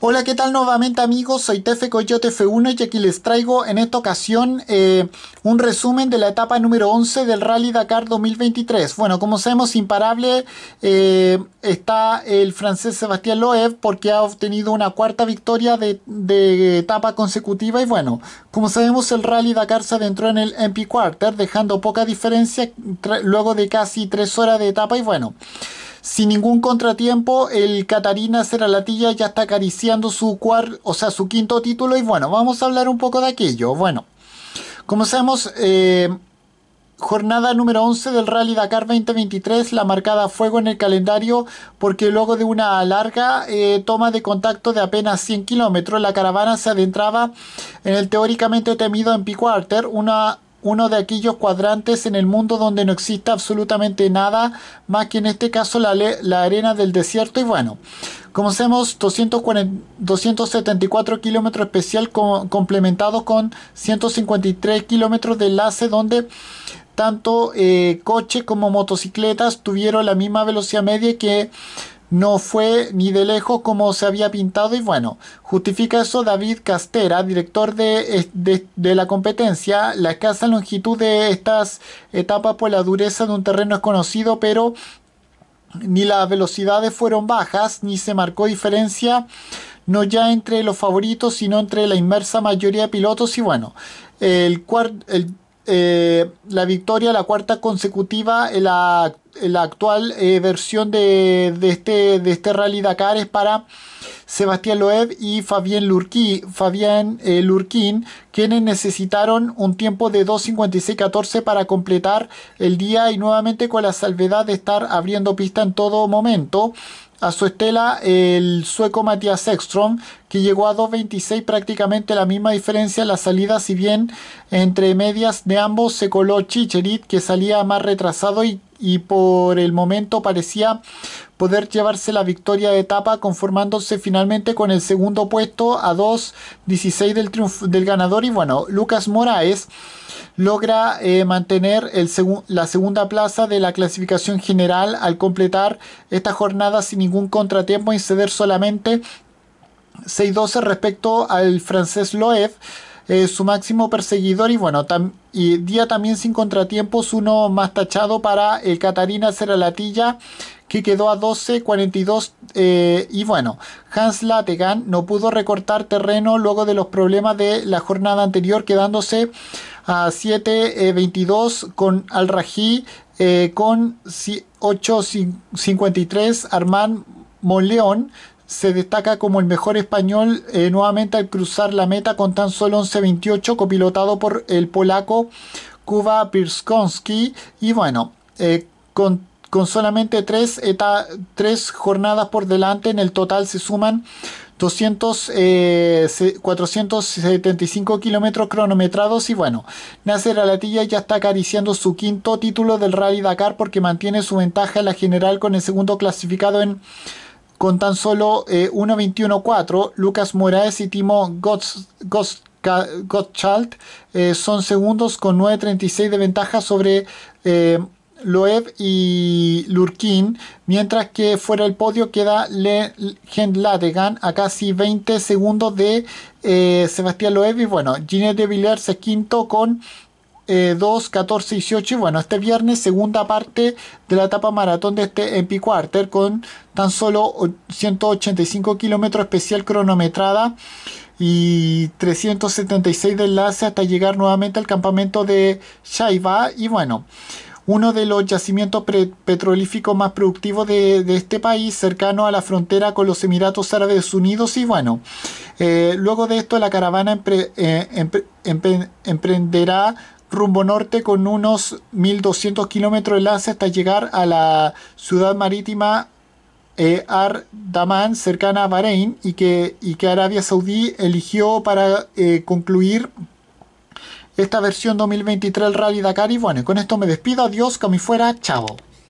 Hola, ¿qué tal nuevamente amigos? Soy Tefe Coyote F1 y aquí les traigo en esta ocasión eh, un resumen de la etapa número 11 del Rally Dakar 2023. Bueno, como sabemos, imparable eh, está el francés Sebastián Loeb porque ha obtenido una cuarta victoria de, de, etapa consecutiva y bueno, como sabemos el Rally Dakar se adentró en el MP Quarter dejando poca diferencia luego de casi tres horas de etapa y bueno. Sin ningún contratiempo, el Catarina Latilla ya está acariciando su o sea, su quinto título. Y bueno, vamos a hablar un poco de aquello. Bueno, como Eh, jornada número 11 del Rally Dakar 2023, la marcada a fuego en el calendario, porque luego de una larga eh, toma de contacto de apenas 100 kilómetros, la caravana se adentraba en el teóricamente temido en Arter una uno de aquellos cuadrantes en el mundo donde no exista absolutamente nada más que en este caso la, la arena del desierto y bueno, conocemos 240, 274 kilómetros especial complementado con 153 kilómetros de enlace donde tanto eh, coche como motocicletas tuvieron la misma velocidad media que no fue ni de lejos como se había pintado y bueno, justifica eso David Castera, director de, eh, la competencia, la escasa longitud de estas etapas por pues la dureza de un terreno es conocido, pero ni las velocidades fueron bajas, ni se marcó diferencia, no ya entre los favoritos, sino entre la inmersa mayoría de pilotos y bueno, el, cuarto eh, la victoria, la cuarta consecutiva, en eh, la, actual eh, versión de, este, de este Rally Dakar es para Sebastián Loeb y Fabián eh, Lurquín, quienes necesitaron un tiempo de 2.56.14 para completar el día y nuevamente con la salvedad de estar abriendo pista en todo momento. A su estela, el sueco Matías Ekström, que llegó a 2.26, prácticamente la misma diferencia en la salida, si bien entre medias de ambos se coló Chicherit, que salía más retrasado y y por el momento parecía poder llevarse la victoria de etapa conformándose finalmente con el segundo puesto a 2.16 del, del ganador y bueno, Lucas Moraes logra eh, mantener el la segunda plaza de la clasificación general al completar esta jornada sin ningún contratiempo y ceder solamente 6-12 respecto al francés Loeb eh, su máximo perseguidor. Y bueno, y día también sin contratiempos, uno más tachado para el eh, Catarina Seralatilla, que quedó a 12.42. Eh, y bueno, Hans Lategan no pudo recortar terreno luego de los problemas de la jornada anterior, quedándose a 7.22 eh, con Al Rají con 8.53. Armand Monleón se destaca como el mejor español eh, nuevamente al cruzar la meta con tan solo 11.28 copilotado por el polaco Kuba Pirskonski y bueno, eh, con, solamente tres, tres jornadas por delante en el total se suman 200, 475 eh, kilómetros cronometrados y bueno, Nasser Alatilla ya está acariciando su quinto título del Rally Dakar porque mantiene su ventaja en la general con el segundo clasificado en con tan solo eh, 1.21.4, Lucas Moraes y Timo Gottschalt eh, son segundos con 9.36 de ventaja sobre eh, Loeb y Lurkin, mientras que fuera del podio queda Le Gent-Ladegan a casi 20 segundos de eh, Sebastián Loeb y bueno, Ginette de Villar quinto con 2, 14 18. Y bueno, este viernes, segunda parte de la etapa maratón de este MP Quarter con tan solo 185 kilómetros especial cronometrada y 376 de enlace hasta llegar nuevamente al campamento de Shaiba. Y bueno, uno de los yacimientos petrolíficos más productivos de, este país, cercano a la frontera con los Emiratos Árabes Unidos. Y bueno, eh, luego de esto la caravana eh, emprenderá rumbo norte con unos 1200 kilómetros de enlace hasta llegar a la ciudad marítima eh, Ar-Daman, cercana a Bahrein, y que, y que Arabia Saudí eligió para eh, concluir esta versión 2023 del Rally Dakar. Y bueno, con esto me despido. Adiós, como fuera. Chao.